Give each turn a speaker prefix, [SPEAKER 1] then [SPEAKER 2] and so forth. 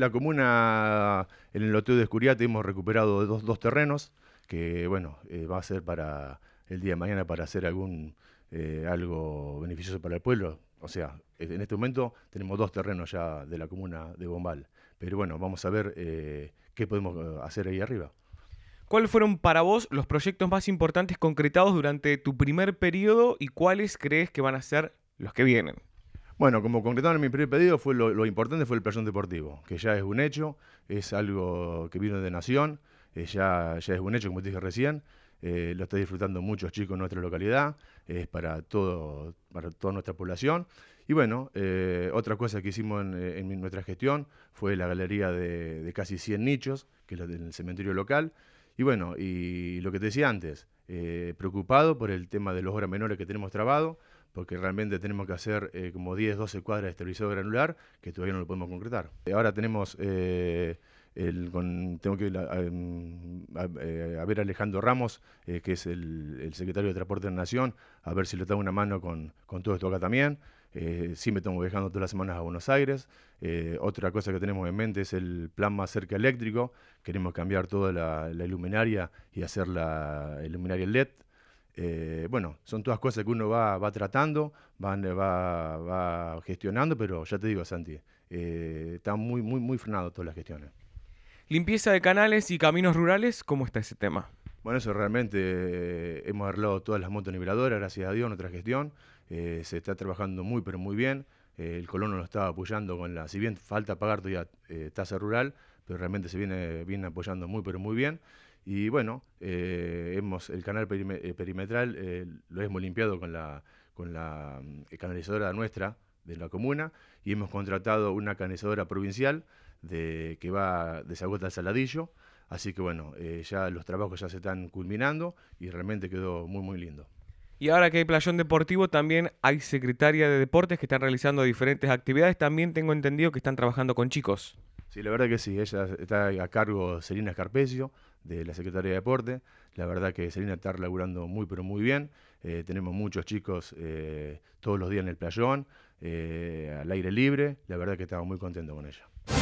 [SPEAKER 1] la comuna, en el loteo de Escuriate, hemos recuperado dos, dos terrenos que, bueno, eh, va a ser para el día de mañana para hacer algún eh, algo beneficioso para el pueblo. O sea, en este momento tenemos dos terrenos ya de la comuna de Bombal. Pero bueno, vamos a ver eh, qué podemos hacer ahí arriba.
[SPEAKER 2] ¿Cuáles fueron para vos los proyectos más importantes concretados durante tu primer periodo y cuáles crees que van a ser los que vienen?
[SPEAKER 1] Bueno, como concretaron mi primer pedido, fue lo, importante fue el plazo deportivo, que ya es un hecho, es algo que vino de Nación, eh, ya, es un hecho, como te dije recién. Eh, lo está disfrutando muchos chicos en nuestra localidad, es para, para toda nuestra población. Y bueno, eh, otra cosa que hicimos en, nuestra gestión fue la galería de, casi 100 nichos, que es la del cementerio local. Y bueno, y lo que te decía antes, preocupado por el tema de los horas menores que tenemos trabado, porque realmente tenemos que hacer eh, como 10, 12 cuadras de estabilizador granular, que todavía no lo podemos concretar. Eh, ahora tenemos, eh, tengo que ir em, a, ver a Alejandro Ramos, que es el, secretario de Transporte de la Nación, a ver si le da una mano con, todo esto acá también. sí me tengo viajando todas las semanas a Buenos Aires. otra cosa que tenemos en mente es el plan más cerca eléctrico. Queremos cambiar toda la, iluminaria y hacer la, iluminaria LED. Eh, bueno, son todas cosas que uno va, tratando, eh, va, va, gestionando, pero ya te digo, Santi, eh, están muy, muy, muy todas las gestiones.
[SPEAKER 2] Limpieza de canales y caminos rurales, ¿cómo está
[SPEAKER 1] ese tema? Bueno, eso realmente hemos arreglado todas las motos niveladoras, gracias a Dios, en otra gestión. se está trabajando muy, pero muy bien. el colono lo está apoyando con la, si bien falta pagar todavía tasa rural, pero realmente se viene, viene apoyando muy, pero muy bien. Y bueno, eh, hemos, el canal eh, perimetral eh, lo hemos limpiado con la, con la mm, canalizadora nuestra de la comuna y hemos contratado una canalizadora provincial que va de Zagota al Saladillo. Así que bueno, ya los trabajos ya se están culminando y realmente quedó muy muy lindo.
[SPEAKER 2] Y ahora que hay playón deportivo, también hay secretaria de deportes que están realizando diferentes actividades. También tengo entendido que están trabajando con chicos.
[SPEAKER 1] Sí, la verdad que sí. Ella está a cargo Selina Escarpecio, de la Secretaría de Deporte. La verdad que Selina está laburando muy, pero muy bien. Eh, tenemos muchos chicos eh, todos los días en el playón, eh, al aire libre. La verdad que estamos muy contentos con ella.